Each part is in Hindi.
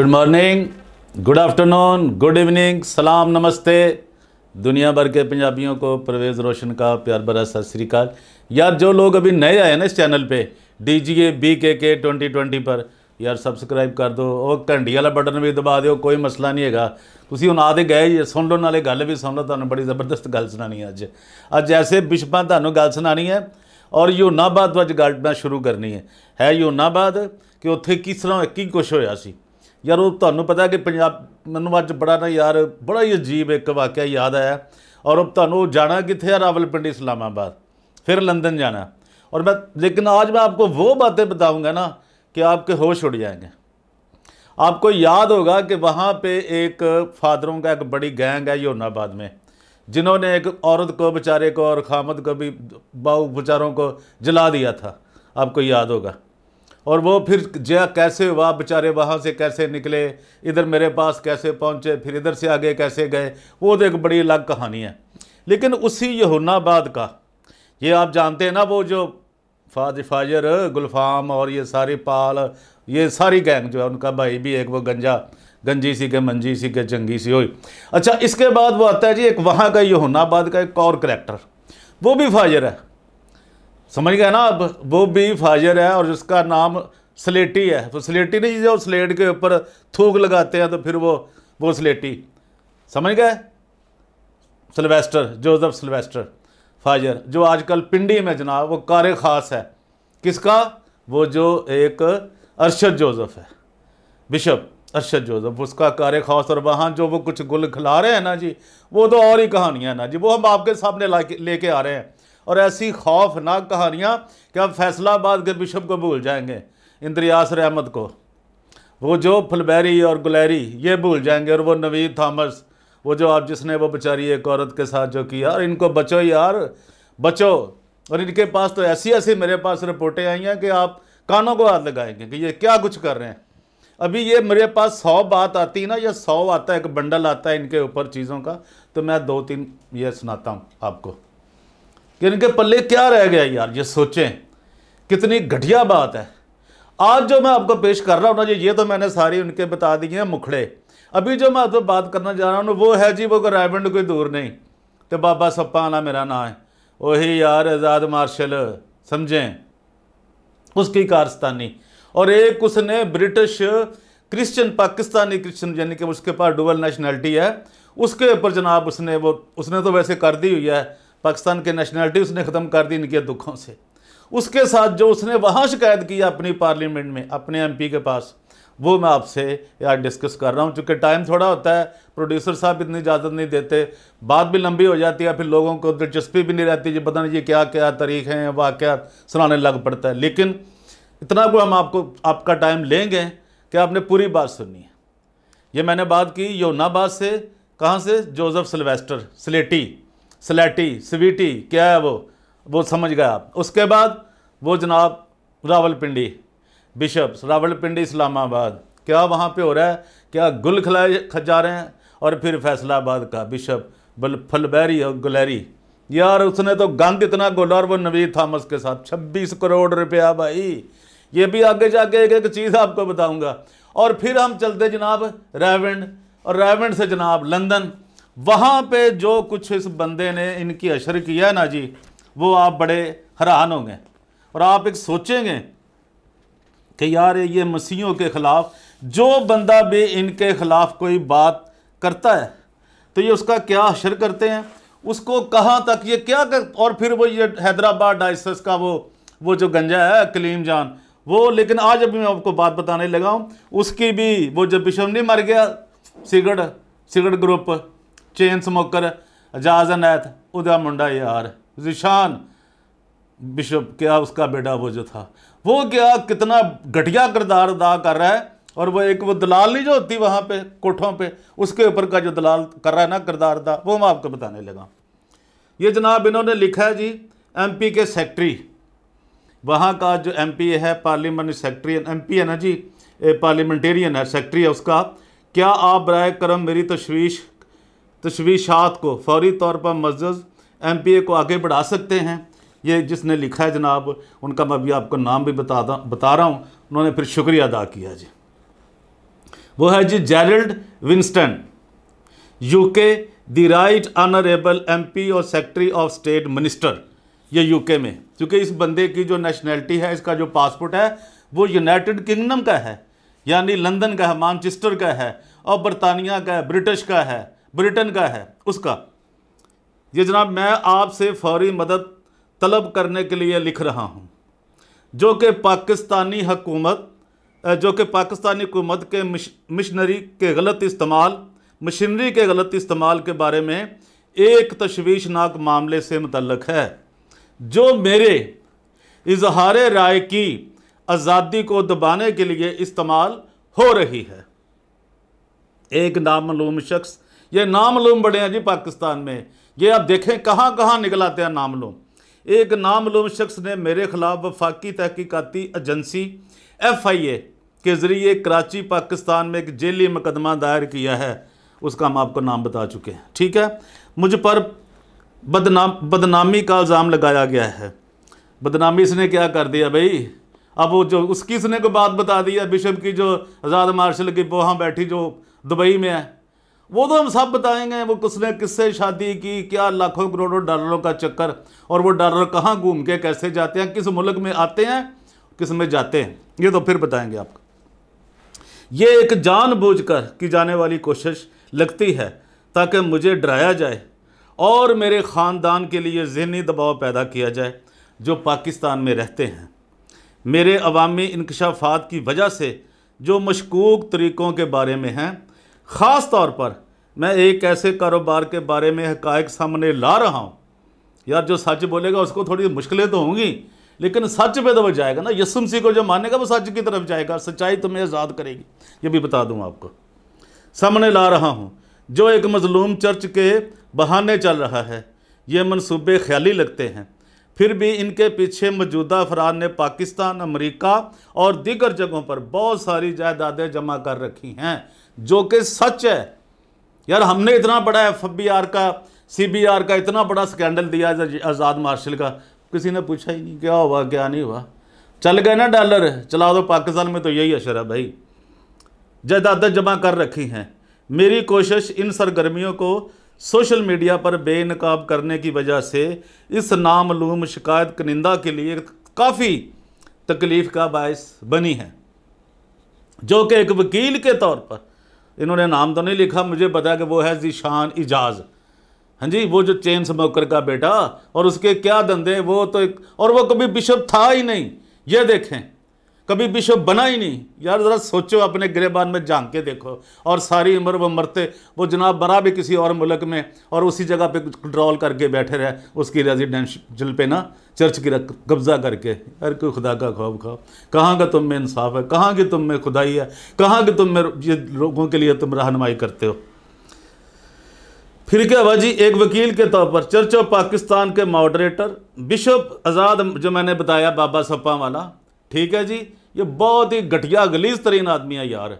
good morning good afternoon good evening सलाम नमस्ते दुनिया भर के पंजाबियों को परवेज़ रोशन का प्यार भरा सत श्रीकाल यार जो लोग अभी नए आए ना इस चैनल पे डी जी ए बी के के ट्वेंटी ट्वेंटी पर यार सबसक्राइब कर दो और घंटी वाला बटन भी दबा दो कोई मसला नहीं है तुम हूँ ਆਦੇ गए सुन ਲਓ ਨਾਲੇ ਗੱਲ ਵੀ ਸੁਣ ਲਓ ਤੁਹਾਨੂੰ ਬੜੀ ਜ਼ਬਰਦਸਤ ਗੱਲ ਸੁਣਾਣੀ ਹੈ ਅੱਜ ਅੱਜ ਐਸੇ ਬਿਸ਼ਪਾਂ ਤੁਹਾਨੂੰ ਗੱਲ ਸੁਣਾਣੀ ਹੈ ਔਰ ਯੂਨਾਬਾਦ ਤੋਂ ਅੱਜ ਗੱਲ ਮੈਂ ਸ਼ੁਰੂ ਕਰਨੀ ਹੈ ਹੈ ਯੂਨਾਬਾਦ ਕਿ ਉੱਥੇ ਕਿਸ ਤਰ੍ਹਾਂ ਕੀ ਕੁਝ ਹੋਇਆ ਸੀ ਯਾਰ पता ਤੁਹਾਨੂੰ कि पंजाब मैं अच्छ बड़ा ना यार बड़ा ही अजीब एक वाक्य याद आया और ਔਰ ਤੁਹਾਨੂੰ ਜਾਣਾ ਕਿੱਥੇ ਆ इस्लामाबाद फिर लंदन जाना और मैं लेकिन आज मैं आपको वो बातें बताऊंगा ना कि आपके होश उड़ जाएंगे आपको याद होगा कि वहाँ पे एक फादरों का एक बड़ी गैंग है योनाबाद में जिन्होंने एक औरत को बेचारे को और खामद को भी बाऊ बेचारों को जला दिया था आपको याद होगा और वो फिर जया कैसे हुआ बेचारे वहाँ से कैसे निकले इधर मेरे पास कैसे पहुँचे फिर इधर से आगे कैसे गए वो तो एक बड़ी अलग कहानी है लेकिन उसी यहुनाबाद का ये आप जानते हैं ना वो जो फाज फाजर गुलफाम और ये सारी पाल ये सारी गैंग जो है उनका भाई भी एक वो गंजा गंजी सी के मंजी सी के जंगी सी हो अच्छा इसके बाद वो आता है जी एक वहाँ का यहुनाबाद का एक और करेक्टर वो भी फाजर है समझ गया ना अब वो भी फाजर है और जिसका नाम स्लेटी है तो स्लेटी नहीं जो स्लेट के ऊपर थूक लगाते हैं तो फिर वो वो स्लेटी समझ गए सिल्वेस्टर जोसेफ सिल्वेस्टर फाजर जो आजकल पिंडी में जनाब वो कार ख़ास है किसका वो जो एक अरशद जोसेफ है बिशप अरशद जोसेफ उसका कार ख़ास और वहाँ जो वो कुछ गुल खिला रहे हैं ना जी वो तो और ही कहानियाँ ना जी वो हम आपके सामने ला लेके आ रहे हैं और ऐसी खौफनाक कहानियाँ कि आप फैसलाबाद के बिशप को भूल जाएंगे इंद्रियासर अहमद को वो जो फुलबैरी और गुलैरी ये भूल जाएंगे और वो नवीद थॉमस वो जो आप जिसने वो बेचारी एक औरत के साथ जो किया और इनको बचो यार बचो और इनके पास तो ऐसी ऐसी मेरे पास रिपोर्टें आई हैं कि आप कानों को हाथ लगाएंगे कि ये क्या कुछ कर रहे हैं अभी ये मेरे पास सौ बात आती ना या सौ आता है एक बंडल आता है इनके ऊपर चीज़ों का तो मैं दो तीन ये सुनाता हूँ आपको कि इनके पल्ले क्या रह गया यार ये सोचें कितनी घटिया बात है आज जो मैं आपको पेश कर रहा हूँ ना जी ये तो मैंने सारी उनके बता दी हैं मुखड़े अभी जो मैं आपसे बात करना जा रहा हूँ वो है जी वो रायबंड कोई दूर नहीं तो बाबा आना मेरा नाम है वही यार आज़ाद मार्शल समझें उसकी कारस्तानी और एक उसने ब्रिटिश क्रिश्चियन पाकिस्तानी क्रिश्चियन यानी कि उसके पास डुबल नेशनैलिटी है उसके ऊपर जनाब उसने वो उसने तो वैसे कर दी हुई है पाकिस्तान के नेशनैलिटी उसने ख़त्म कर दी इनके दुखों से उसके साथ जो उसने वहाँ शिकायत की अपनी पार्लियामेंट में अपने एमपी के पास वो मैं आपसे यार डिस्कस कर रहा हूँ चूँकि टाइम थोड़ा होता है प्रोड्यूसर साहब इतनी इजाज़त नहीं देते बात भी लंबी हो जाती है फिर लोगों को दिलचस्पी भी नहीं रहती जी पता नहीं ये क्या क्या तरीक़े हैं वाक़ सुनाने लग पड़ता है लेकिन इतना को हम आपको आपका टाइम लेंगे कि आपने पूरी बात सुनी है ये मैंने बात की योनाबाद से कहाँ से जोसेफ सिल्वेस्टर स्लेटी स्लेटी स्वीटी क्या है वो वो समझ गया आप उसके बाद वो जनाब रावलपिंडी बिशप रावलपिंडी इस्लामाबाद क्या वहाँ पे हो रहा है क्या गुल खिलाए जा रहे हैं और फिर फैसलाबाद का बिशप बल फलबैरी और गुलैरी यार उसने तो गंद इतना गोला और वो नवीद थामस के साथ छब्बीस करोड़ रुपया भाई ये भी आगे जाके एक एक चीज़ आपको बताऊंगा और फिर हम चलते जनाब रेवेंड और रेवेंड से जनाब लंदन वहाँ पे जो कुछ इस बंदे ने इनकी अशर किया ना जी वो आप बड़े हैरान होंगे और आप एक सोचेंगे कि यार ये मसीहों के ख़िलाफ़ जो बंदा भी इनके ख़िलाफ़ कोई बात करता है तो ये उसका क्या अशर करते हैं उसको कहाँ तक ये क्या कर और फिर वो ये हैदराबाद डाइसस का वो वो जो गंजा है कलीम जान वो लेकिन आज अभी मैं आपको बात बताने लगा हूँ उसकी भी वो जब विश्व नहीं मर गया cigarette cigarette group chain smoker Ajaz अनैत ਉਹਦਾ मुंडा यार जिशान बिशप क्या उसका बेटा वो जो था वो क्या कितना घटिया किरदार अदा कर रहा है और वो एक वो दलाल नहीं जो होती वहाँ पे कोठों पे उसके ऊपर का जो दलाल कर रहा है ना किरदार अदा वो मैं आपको बताने लगा ये जनाब इन्होंने लिखा है जी पी के सेक्रेटरी वहाँ का जो पी है पार्लियामेंट सेक्रेटरी पी है ना जी पार्लियामेंटेरियन है सेक्रेटरी है उसका क्या आप बर करम मेरी तशवीश तशवीशात को फौरी तौर पर मजद एम पी ए को आगे बढ़ा सकते हैं ये जिसने लिखा है जनाब उनका मैं अभी आपको नाम भी बता बता रहा हूँ उन्होंने फिर शुक्रिया अदा किया जी वो है जी Gerald Winston UK the right honourable MP और सेक्रेटरी ऑफ स्टेट मिनिस्टर ये यूके में क्योंकि इस बंदे की जो नेशनैलिटी है इसका जो पासपोर्ट है वो यूनाइटेड किंगडम का है यानी लंदन का है मानचेस्टर का है और बरतानिया का है ब्रिटिश का है ब्रिटेन का है उसका ये जनाब मैं आपसे फौरी मदद तलब करने के लिए लिख रहा हूँ जो कि पाकिस्तानी हकूमत जो कि पाकिस्तानी हुकूमत के मिशनरी के गलत इस्तेमाल मशीनरी के गलत इस्तेमाल के बारे में एक तशवीशनाक मामले से मुतलक है जो मेरे इजहार राय की आज़ादी को दबाने के लिए इस्तेमाल हो रही है एक नामलूम शख्स ये लूम बड़े हैं जी पाकिस्तान में ये आप देखें कहाँ कहाँ निकलाते हैं नाम लूम एक नाम लूम शख्स ने मेरे ख़िलाफ़ वफाकी तहकीकती एजेंसी एफ आई ए के ज़रिए कराची पाकिस्तान में एक जेली मुकदमा दायर किया है उसका हम आपको नाम बता चुके हैं ठीक है मुझ पर बदनाम बदनामी का इल्ज़ाम लगाया गया है बदनामी इसने क्या कर दिया भाई अब वो जो उसकी इसने को बात बता दी है बिशप की जो आज़ाद मार्शल की वहाँ बैठी जो दुबई में है वो तो हम सब बताएंगे वो किसने किससे शादी की क्या लाखों करोड़ों डॉलरों का चक्कर और वो डॉलर कहाँ घूम के कैसे जाते हैं किस मुल्क में आते हैं किस में जाते हैं ये तो फिर बताएंगे आप ये एक जानबूझकर की जाने वाली कोशिश लगती है ताकि मुझे डराया जाए और मेरे ख़ानदान के लिए जहनी दबाव पैदा किया जाए जो पाकिस्तान में रहते हैं मेरे अवामी इनकशाफात की वजह से जो मशकूक तरीक़ों के बारे में हैं ख़ास तौर पर मैं एक ऐसे कारोबार के बारे में हकायक सामने ला रहा हूँ यार जो सच बोलेगा उसको थोड़ी मुश्किलें तो होंगी लेकिन सच पे तो वह जाएगा ना यसुम सी को जो मानेगा वो सच की तरफ जाएगा सच्चाई तुम्हें आज़ाद करेगी ये भी बता दूँ आपको सामने ला रहा हूँ जो एक मजलूम चर्च के बहाने चल रहा है ये मनसूबे ख्याली लगते हैं फिर भी इनके पीछे मौजूदा अफराद ने पाकिस्तान अमरीका और दीगर जगहों पर बहुत सारी जायदादें जमा कर रखी हैं जो कि सच है यार हमने इतना बड़ा एफ बी आर का सी बी आर का इतना बड़ा स्कैंडल दिया आज़ाद मार्शल का किसी ने पूछा ही नहीं क्या हुआ क्या नहीं हुआ चल गए ना डॉलर चला दो पाकिस्तान में तो यही अशर है भाई जायदादें जमा कर रखी हैं मेरी कोशिश इन सरगर्मियों को सोशल मीडिया पर बेनकाब करने की वजह से इस नामलूम शिकायत कनिंदा के लिए काफ़ी तकलीफ़ का बायस बनी है जो कि एक वकील के तौर पर इन्होंने नाम तो नहीं लिखा मुझे पता कि वो है जीशान इजाज़ हाँ जी वो जो चेन स्मोकर का बेटा और उसके क्या धंधे वो तो एक और वो कभी बिशप था ही नहीं ये देखें कभी विश्व बना ही नहीं यार ज़रा सोचो अपने गिरेबान में झांक के देखो और सारी उम्र वो मरते वो जनाब बरा भी किसी और मुल्क में और उसी जगह पे ड्रॉल करके बैठे रहे उसकी जल पे ना चर्च की कब्ज़ा करके अरे कोई खुदा का खौफ खाओ कहाँ का तुम में इंसाफ है कहाँ की तुम में खुदाई है कहाँ की तुम में ये लोगों के लिए तुम रहनमाई करते हो फिर क्या हुआ जी एक वकील के तौर पर चर्च ऑफ पाकिस्तान के मॉडरेटर बिशप आज़ाद जो मैंने बताया बाबा सप्पा वाला ठीक है जी ये बहुत ही घटिया गलीज तरीन आदमी है यार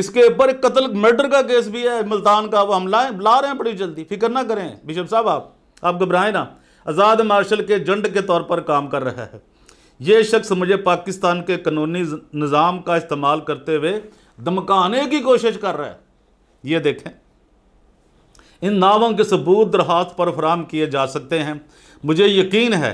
इसके ऊपर कत्ल मर्डर का केस भी है मुल्तान का वो हम लाए ला रहे हैं बड़ी जल्दी फिक्र ना करें बिशप साहब आप आप घबराएं ना आज़ाद मार्शल के जंड के तौर पर काम कर रहा है ये शख्स मुझे पाकिस्तान के कानूनी निज़ाम का इस्तेमाल करते हुए धमकाने की कोशिश कर रहा है ये देखें इन नावों के सबूत दरख्वास्त पर फ्राहम किए जा सकते हैं मुझे यकीन है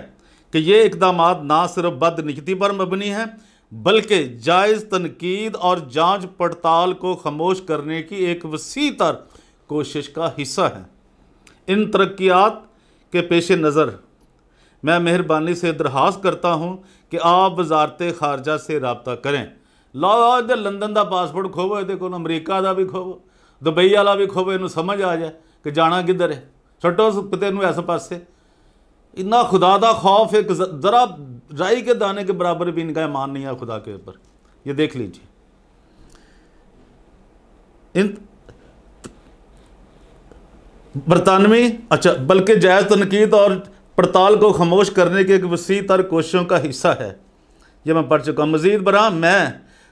कि ये इकदाम ना सिर्फ बद पर मबनी हैं बल्कि जायज़ तनकीद और जाँच पड़ताल को खामोश करने की एक वसी तर कोशिश का हिस्सा है इन तरक्यात के पेश नज़र मैं मेहरबानी से दरख्वास्त करता हूँ कि आप वजारत खारजा से रबता करें लाओ इधर लंदन का पासपोर्ट खोवो ये को अमरीका का भी खोवो दुबई वाला भी खोवो ਇਹਨੂੰ समझ आ जाए कि जाना किधर है ਛੱਡੋ ਪਤੇ ऐसे ਇਸ ਪਾਸੇ इतना खुदा का खौफ एक ज़रा राई के दाने के बराबर भी इनका ईमान नहीं है खुदा के ऊपर ये देख लीजिए इन बरतानवी अच्छा बल्कि जायज़ तनकीद और पड़ताल को खामोश करने की एक वसी तर कोशिशों का हिस्सा है यह मैं पढ़ चुका हूँ मज़ीद बरा मैं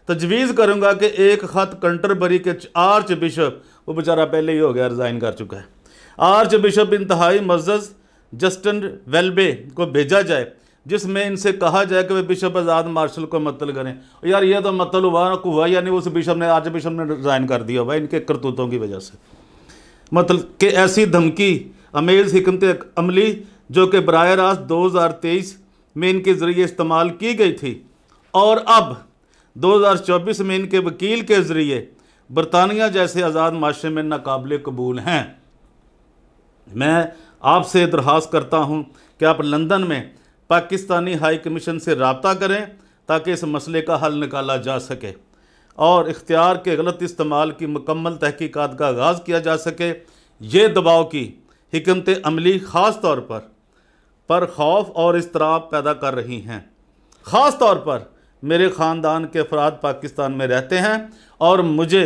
तजवीज़ करूँगा कि एक ख़त कंटरबरी के आर्च बिशप वो बेचारा पहले ही हो गया रिज़ाइन कर चुका है आर्च बिशप इंतहाई मजज़ जस्टिन वेल्बे को भेजा जाए जिसमें इनसे कहा जाए कि वे बिशप आज़ाद मार्शल को मतल करें यार ये तो मतल हुआ हुआ नहीं उस बिशप ने आज बिशप ने रिज़ाइन कर दिया भाई इनके करतूतों की वजह से मतलब कि ऐसी धमकी अमेज हिकमत अमली जो कि बर रास्त दो हज़ार तेईस में इनके ज़रिए इस्तेमाल की गई थी और अब 2024 में इनके वकील के ज़रिए बरतानिया जैसे आज़ाद माशरे में नाकबले कबूल हैं मैं आपसे दरख्वास्त करता हूँ कि आप लंदन में पाकिस्तानी हाई कमीशन से रबता करें ताकि इस मसले का हल निकाला जा सके और इख्तियार के गलत इस्तेमाल की मुकम्मल तहकीक़ात का आगाज़ किया जा सके ये दबाव की हमत अमली ख़ास तौर पर पर खौफ और इसतराब पैदा कर रही हैं ख़ास तौर पर मेरे ख़ानदान के अफराद पाकिस्तान में रहते हैं और मुझे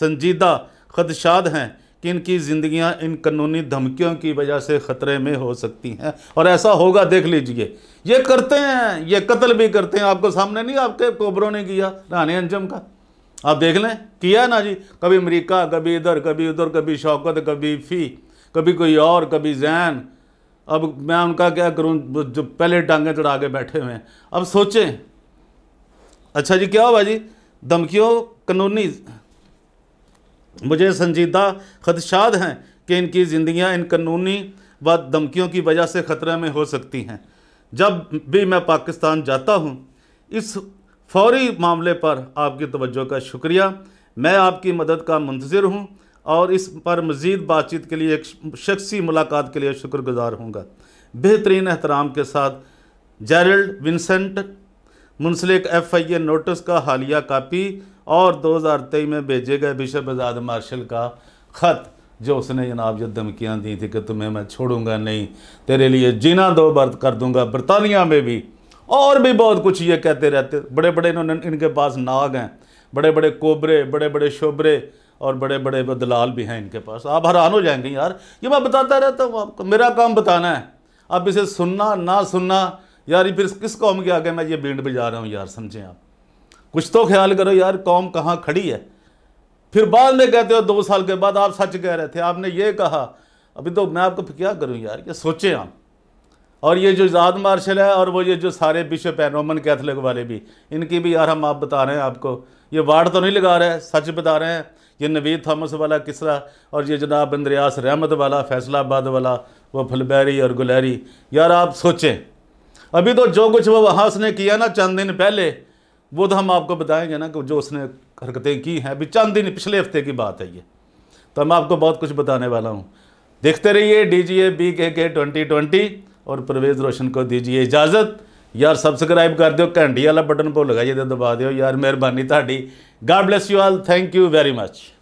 संजीदा खदशाद हैं कि इनकी ज़िंदियाँ इन कानूनी धमकियों की वजह से ख़तरे में हो सकती हैं और ऐसा होगा देख लीजिए ये करते हैं ये कत्ल भी करते हैं आपको सामने नहीं आपके कोबरों ने किया रानी अंजम का आप देख लें किया ना जी कभी अमेरिका कभी इधर कभी उधर कभी शौकत कभी फ़ी कभी कोई और कभी जैन अब मैं उनका क्या करूँ जो पहले टांगे चढ़ा के बैठे हुए हैं अब सोचें अच्छा जी क्या हुआ जी धमकियों कानूनी मुझे संजीदा खदशात हैं कि इनकी ज़िंदियाँ इन कानूनी व धमकियों की वजह से ख़तरे में हो सकती हैं जब भी मैं पाकिस्तान जाता हूँ इस फौरी मामले पर आपकी तवज्जो का शुक्रिया मैं आपकी मदद का मंतज़र हूँ और इस पर मज़ीद बातचीत के लिए एक शख्सी मुलाकात के लिए शुक्रगुजार हूँगा बेहतरीन एहतराम के साथ जेरल्ड विंसेंट मुंसलिक एफ आई ए नोटिस का हालिया कापी और 2023 में भेजे गए बिशप आज़ाद मार्शल का ख़त जो उसने जनाब जो धमकियाँ दी थी कि तुम्हें मैं छोड़ूंगा नहीं तेरे लिए जीना दो बर्त कर दूंगा बरतानिया में भी और भी बहुत कुछ ये कहते रहते बड़े बड़े इन्होंने इनके पास नाग हैं बड़े बड़े कोबरे बड़े बड़े शोबरे और बड़े बड़े बदलाल भी हैं इनके पास आप हैरान हो जाएंगे यार ये मैं बताता रहता हूँ आपको मेरा काम बताना है आप इसे सुनना ना सुनना यार फिर किस कौम के आगे मैं ये बीड बजा रहा हूँ यार समझें आप कुछ तो ख्याल करो यार कौम कहाँ खड़ी है फिर बाद में कहते हो दो साल के बाद आप सच कह रहे थे आपने ये कहा अभी तो मैं आपको क्या करूँ यार ये सोचें आप और ये जो जाद मार्शल है और वो ये जो सारे बिशप हैं रोमन कैथलिक वाले भी इनकी भी यार हम आप बता रहे हैं आपको ये वार्ड तो नहीं लगा रहे सच बता रहे हैं ये नवीद थॉमस वाला किसरा और ये जनाब इंद्रयास रहमत वाला फैसलाबाद वाला वो फुलबैरी और गुलहरी यार आप सोचें अभी तो जो कुछ वो वहाँ उसने किया ना चंद दिन पहले वो तो हम आपको बताएंगे ना कि जो उसने हरकतें की हैं अभी चंद दिन पिछले हफ्ते की बात है ये तो मैं आपको बहुत कुछ बताने वाला हूँ देखते रहिए डी जी ए बी के के ट्वेंटी ट्वेंटी और परवेज़ रोशन को दीजिए इजाज़त यार सब्सक्राइब कर दो घंटी वाला बटन पर लगाइए तो दबा दो यार मेहरबानी ताड़ी God bless you all thank you very much